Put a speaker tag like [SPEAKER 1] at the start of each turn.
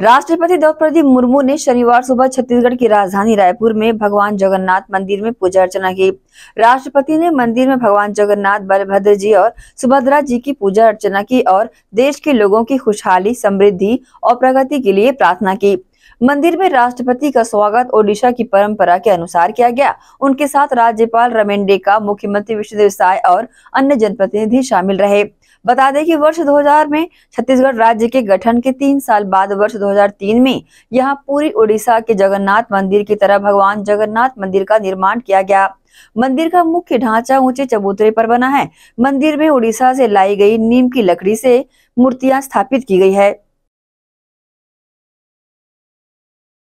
[SPEAKER 1] राष्ट्रपति द्रौपदी मुर्मू ने शनिवार सुबह छत्तीसगढ़ की राजधानी रायपुर में भगवान जगन्नाथ मंदिर में पूजा अर्चना की राष्ट्रपति ने मंदिर में भगवान जगन्नाथ बलभद्र जी और सुभद्रा जी की पूजा अर्चना की और देश के लोगों की खुशहाली समृद्धि और प्रगति के लिए प्रार्थना की मंदिर में राष्ट्रपति का स्वागत ओडिशा की परंपरा के अनुसार किया गया उनके साथ राज्यपाल रमेन डेका मुख्यमंत्री विष्णुदेव साय और अन्य जनप्रतिनिधि शामिल रहे बता दें कि वर्ष 2000 में छत्तीसगढ़ राज्य के गठन के तीन साल बाद वर्ष 2003 में यहाँ पूरी उड़ीसा के जगन्नाथ मंदिर की तरह भगवान जगन्नाथ मंदिर का निर्माण किया गया मंदिर का मुख्य ढांचा ऊंचे चबूतरे पर बना है मंदिर में उड़ीसा से लाई गई नीम की लकड़ी से मूर्तियां स्थापित की गई है